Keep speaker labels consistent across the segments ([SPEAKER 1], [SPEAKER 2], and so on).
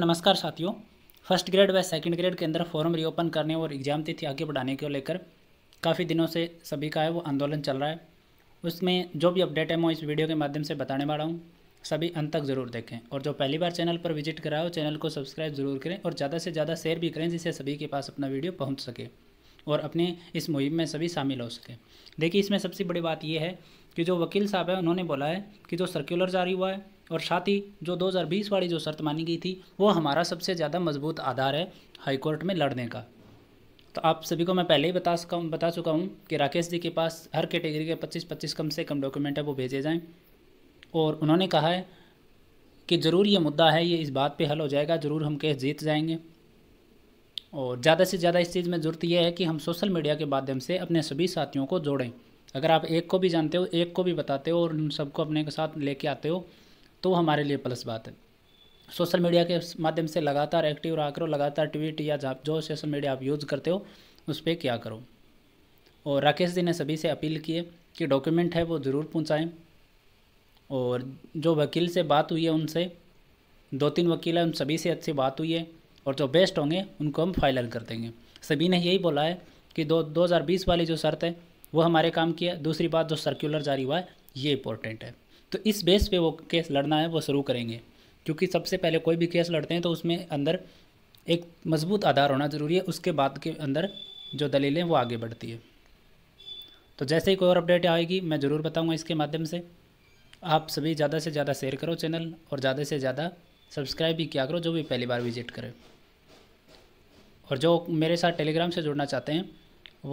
[SPEAKER 1] नमस्कार साथियों first grade व सेकंड ग्रेड के अंदर फॉर्म रीओपन करने और एग्ज़ाम तिथि आगे बढ़ाने को लेकर काफ़ी दिनों से सभी का है वो आंदोलन चल रहा है उसमें जो भी अपडेट है मैं इस वीडियो के माध्यम से बताने वाला हूँ सभी अंत तक ज़रूर देखें और जो पहली बार चैनल पर विजिट कराए हो चैनल को सब्सक्राइब जरूर करें और ज़्यादा से ज़्यादा शेयर भी करें जिससे सभी के पास अपना वीडियो पहुँच सके और अपने इस मुहिम में सभी शामिल हो सकें देखिए इसमें सबसे बड़ी बात यह है कि जो वकील साहब है उन्होंने बोला है कि जो सर्कुलर जारी हुआ है और साथ ही जो 2020 वाली जो शर्त मानी गई थी वो हमारा सबसे ज़्यादा मजबूत आधार है हाईकोर्ट में लड़ने का तो आप सभी को मैं पहले ही बता सका बता चुका हूँ कि राकेश जी के पास हर कैटेगरी के पच्चीस पच्चीस कम से कम डॉक्यूमेंट है वो भेजे जाएँ और उन्होंने कहा है कि ज़रूर ये मुद्दा है ये इस बात पे हल हो जाएगा ज़रूर हम केस जीत जाएंगे और ज़्यादा से ज़्यादा इस चीज़ में ज़रूरत यह है कि हम सोशल मीडिया के माध्यम से अपने सभी साथियों को जोड़ें अगर आप एक को भी जानते हो एक को भी बताते हो और उन सबको अपने के साथ लेके आते हो तो हमारे लिए प्लस बात है सोशल मीडिया के माध्यम से लगातार एक्टिव रहा करो लगातार ट्वीट या जो सोशल मीडिया आप यूज़ करते हो उस पर क्या करो और राकेश जी ने सभी से अपील की है कि डॉक्यूमेंट है वो ज़रूर पहुँचाएँ और जो वकील से बात हुई है उनसे दो तीन वकील हैं उन सभी से अच्छी बात हुई है और जो बेस्ट होंगे उनको हम फाइनल कर देंगे सभी ने यही बोला है कि दो दो हज़ार बीस वाली जो शर्त है वो हमारे काम की है दूसरी बात जो सर्कुलर जारी हुआ है ये इंपॉर्टेंट है तो इस बेस पे वो केस लड़ना है वो शुरू करेंगे क्योंकि सबसे पहले कोई भी केस लड़ते हैं तो उसमें अंदर एक मजबूत आधार होना ज़रूरी है उसके बाद के अंदर जो दलीलें वो आगे बढ़ती है तो जैसे ही कोई और अपडेट आएगी मैं ज़रूर बताऊँगा इसके माध्यम से आप सभी ज़्यादा से ज़्यादा शेयर करो चैनल और ज़्यादा से ज़्यादा सब्सक्राइब भी किया करो जो भी पहली बार विजिट करें और जो मेरे साथ टेलीग्राम से जुड़ना चाहते हैं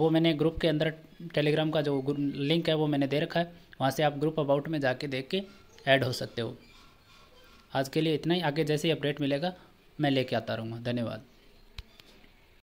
[SPEAKER 1] वो मैंने ग्रुप के अंदर टेलीग्राम का जो लिंक है वो मैंने दे रखा है वहाँ से आप ग्रुप अबाउट में जाके देख के ऐड हो सकते हो आज के लिए इतना ही आगे जैसे ही अपडेट मिलेगा मैं लेके आता रहूँगा धन्यवाद